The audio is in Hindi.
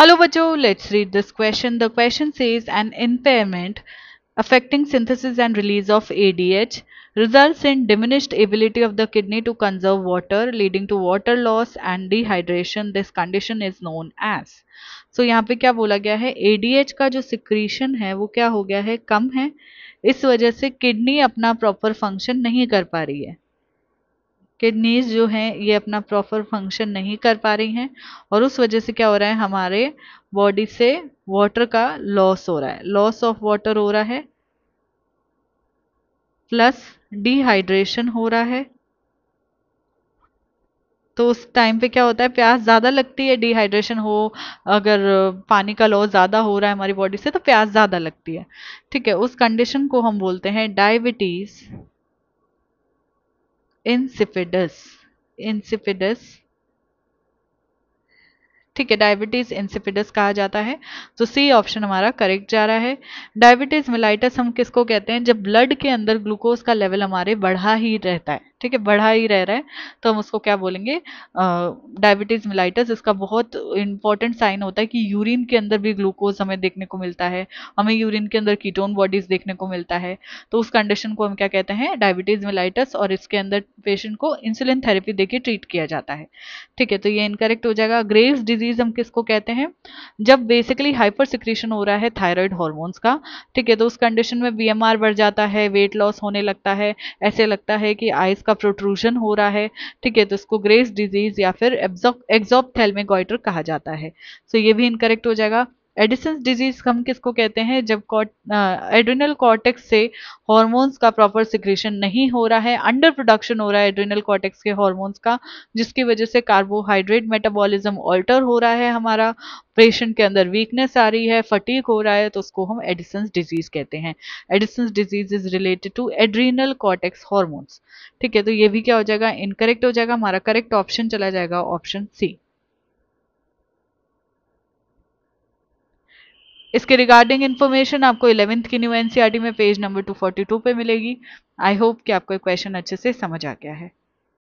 हेलो बच्चो let's read this question the question says an impairment affecting synthesis and release of A D H result in diminished ability of the kidney to conserve water leading to water loss and dehydration this condition is known as so यहाँ पे क्या बोला गया है ए डी एच का जो सिक्रीशन है वो क्या हो गया है कम है इस वजह से किडनी अपना प्रॉपर फंक्शन नहीं कर पा रही है किडनीज जो हैं ये अपना प्रॉपर फंक्शन नहीं कर पा रही हैं और उस वजह से क्या हो रहा है हमारे बॉडी से वाटर का लॉस हो रहा है लॉस ऑफ वाटर हो रहा है प्लस डिहाइड्रेशन हो रहा है तो उस टाइम पे क्या होता है प्यास ज़्यादा लगती है डिहाइड्रेशन हो अगर पानी का लॉस ज़्यादा हो रहा है हमारी बॉडी से तो प्यास ज़्यादा लगती है ठीक है उस कंडीशन को हम बोलते हैं डायबिटीज़ इंसिफिडस इंसिफिडस ठीक है डायबिटीज इंसिपिडस कहा जाता है तो सी ऑप्शन हमारा करेक्ट जा रहा है डायबिटीज मिलाइटस हम किसको कहते हैं जब ब्लड के अंदर ग्लूकोज का लेवल हमारे बढ़ा ही रहता है ठीक है बढ़ा ही रह रहा है तो हम उसको क्या बोलेंगे डायबिटीज मिलाइटस इसका बहुत इंपॉर्टेंट साइन होता है कि यूरिन के अंदर भी ग्लूकोज हमें देखने को मिलता है हमें यूरिन के अंदर कीटोन बॉडीज देखने को मिलता है तो उस कंडीशन को हम क्या कहते हैं डायबिटीज मिलाइटस और इसके अंदर पेशेंट को इंसुलिन थेरेपी देके ट्रीट किया जाता है ठीक है तो ये इनकरेक्ट हो जाएगा ग्रेव्स डिजीज हम किसको कहते हैं जब बेसिकली हाइपर सिक्रीशन हो रहा है थायराइड हॉर्मोन्स का ठीक है तो उस कंडीशन में बी बढ़ जाता है वेट लॉस होने लगता है ऐसे लगता है कि आइस इसका प्रोट्रूशन हो रहा है ठीक है तो इसको ग्रेस डिजीज या फिर एग्जॉप्थेलमेगॉइटर कहा जाता है सो so, ये भी इनकरेक्ट हो जाएगा एडिसन्स डिजीज हम किसको कहते हैं जब एड्रिनल कॉर्टेक्स से हॉर्मोन्स का प्रॉपर सिक्रेशन नहीं हो रहा है अंडर प्रोडक्शन हो रहा है एड्रिनल कॉर्टेक्स के हॉर्मोन्स का जिसकी वजह से कार्बोहाइड्रेट मेटाबॉलिज्म ऑल्टर हो रहा है हमारा पेशेंट के अंदर वीकनेस आ रही है फटीक हो रहा है तो उसको हम एडिसन डिजीज कहते हैं Addison disease is related to adrenal cortex hormones ठीक है तो ये भी क्या हो जाएगा इनकरेक्ट हो जाएगा हमारा करेक्ट ऑप्शन चला जाएगा ऑप्शन सी इसके रिगार्डिंग इन्फॉर्मेशन आपको इलेवेंथ की न्यू एनसीईआरटी e में पेज नंबर 242 पे मिलेगी आई होप कि आपको क्वेश्चन अच्छे से समझ आ गया है